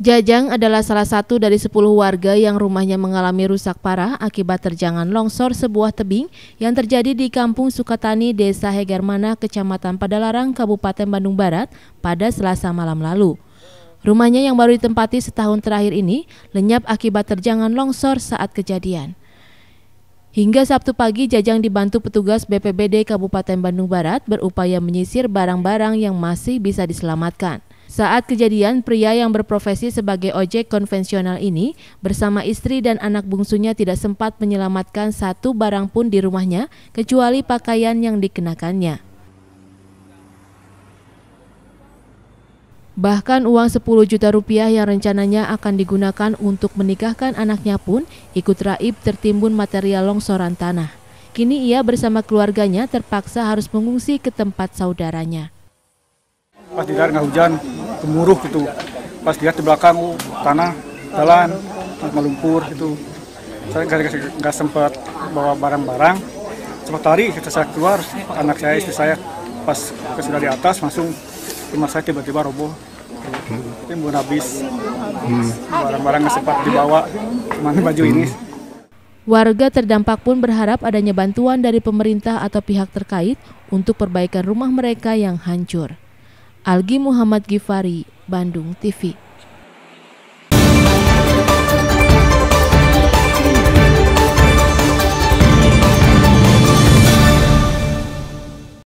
Jajang adalah salah satu dari 10 warga yang rumahnya mengalami rusak parah akibat terjangan longsor sebuah tebing yang terjadi di Kampung Sukatani, Desa Hegermana, Kecamatan Padalarang, Kabupaten Bandung Barat pada Selasa malam lalu. Rumahnya yang baru ditempati setahun terakhir ini lenyap akibat terjangan longsor saat kejadian. Hingga Sabtu pagi, Jajang dibantu petugas BPBD Kabupaten Bandung Barat berupaya menyisir barang-barang yang masih bisa diselamatkan. Saat kejadian, pria yang berprofesi sebagai ojek konvensional ini bersama istri dan anak bungsunya tidak sempat menyelamatkan satu barang pun di rumahnya, kecuali pakaian yang dikenakannya. Bahkan uang 10 juta rupiah yang rencananya akan digunakan untuk menikahkan anaknya pun ikut raib tertimbun material longsoran tanah. Kini ia bersama keluarganya terpaksa harus mengungsi ke tempat saudaranya. Pas dilihat nggak hujan, gemuruh gitu. Pas lihat di belakang oh, tanah, jalan, melumpur gitu Saya nggak sempat bawa barang-barang. Sempat tari, kita gitu saya keluar, anak saya, istri saya pas sudah di atas langsung rumah saya tiba-tiba roboh hmm. timbun habis hmm. barang-barang hmm. sempat dibawa cuman baju hmm. ini Warga terdampak pun berharap adanya bantuan dari pemerintah atau pihak terkait untuk perbaikan rumah mereka yang hancur. Algi Muhammad Gifari, Bandung TV.